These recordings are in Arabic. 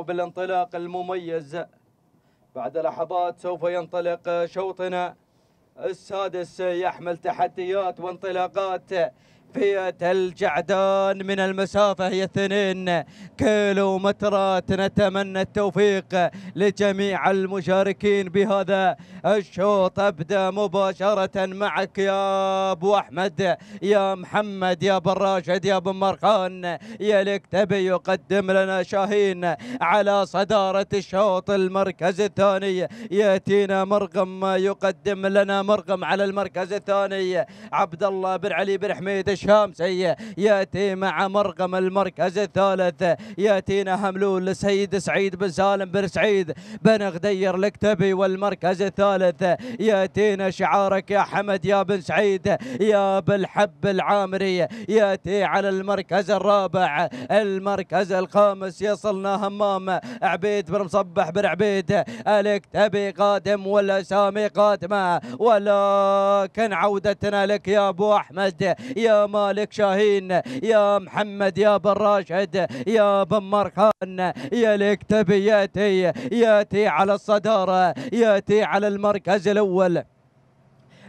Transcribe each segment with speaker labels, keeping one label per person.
Speaker 1: وبالانطلاق المميز بعد لحظات سوف ينطلق شوطنا السادس يحمل تحديات وانطلاقات في الجعدان من المسافة هي اثنين كيلو مترات نتمنى التوفيق لجميع المشاركين بهذا الشوط أبدأ مباشرة معك يا أبو أحمد يا محمد يا بن راشد يا بن مرخان يا تبي يقدم لنا شاهين على صدارة الشوط المركز الثاني يأتينا مرغم يقدم لنا مرغم على المركز الثاني عبد الله بن علي بن حميد الشامسي ياتي مع مرقم المركز الثالث ياتينا حملول لسيد سعيد بن سالم بن سعيد بن غدير الكتبي والمركز الثالث ياتينا شعارك يا حمد يا بن سعيد يا بالحب العامري ياتي على المركز الرابع المركز الخامس يصلنا همام عبيد بن مصبح بن عبيد الكتبي قادم والاسامي قادمه ولكن عودتنا لك يا ابو احمد يا مالك شاهين يا محمد يا بن راشد يا بن مرخان يا لك ياتي ياتي على الصداره ياتي على المركز الاول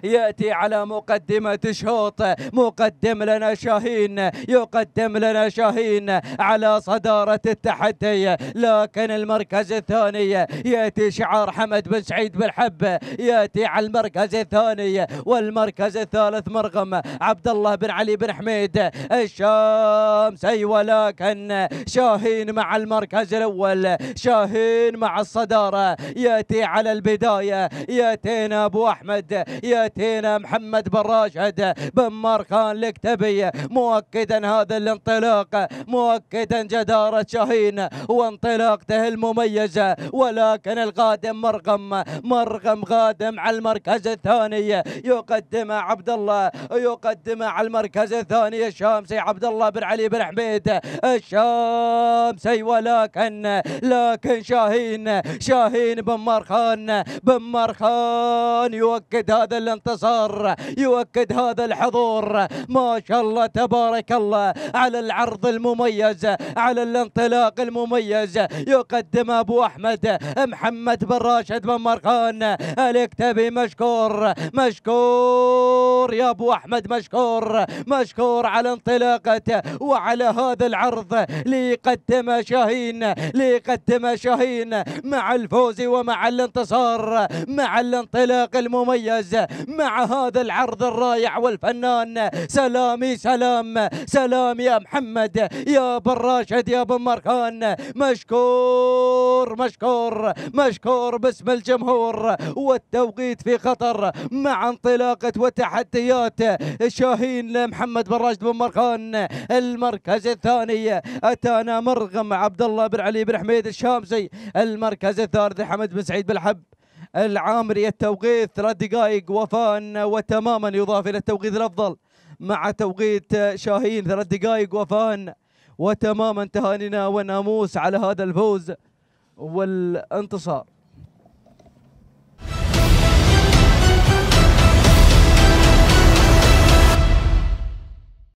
Speaker 1: يأتي على مقدمة شوط مقدم لنا شاهين يقدم لنا شاهين على صدارة التحدي لكن المركز الثاني يأتي شعار حمد بن سعيد بالحب يأتي على المركز الثاني والمركز الثالث مرغم عبد الله بن علي بن حميد الشامسي ولكن شاهين مع المركز الأول شاهين مع الصدارة يأتي على البداية يأتينا أبو أحمد يأتي ياتينا محمد بن راشد بن مرخان الكتبي مؤكدا هذا الانطلاق مؤكدا جدارة شاهين وانطلاقته المميزة ولكن القادم مرغم مرغم قادم على المركز الثاني يقدم عبد الله يقدم على المركز الثاني الشامسي عبد الله بن علي بن حميد الشامسي ولكن لكن شاهين شاهين بن مرخان بن مرخان يؤكد هذا الانطلاق الانتصار يؤكد هذا الحضور ما شاء الله تبارك الله على العرض المميز على الانطلاق المميز يقدم ابو احمد محمد بن راشد بن مرخان الكتبي مشكور مشكور مشكور يا ابو احمد مشكور مشكور على انطلاقته وعلى هذا العرض ليقدم شاهين ليقدم شاهين مع الفوز ومع الانتصار مع الانطلاق المميز مع هذا العرض الرائع والفنان سلامي سلام سلام يا محمد يا بن راشد يا بن مركان مشكور مشكور مشكور باسم الجمهور والتوقيت في خطر مع انطلاقة وتحدي التحديات شاهين لمحمد بن راشد بن مرخان المركز الثاني اتانا مرغم عبد الله بن علي بن حميد الشامسي المركز الثالث حمد بن سعيد بالحب العامري التوقيت ثلاث دقائق وفاء وتماما يضاف الى التوقيت الافضل مع توقيت شاهين ثلاث دقائق وفاء وتماما تهانينا وناموس على هذا الفوز والانتصار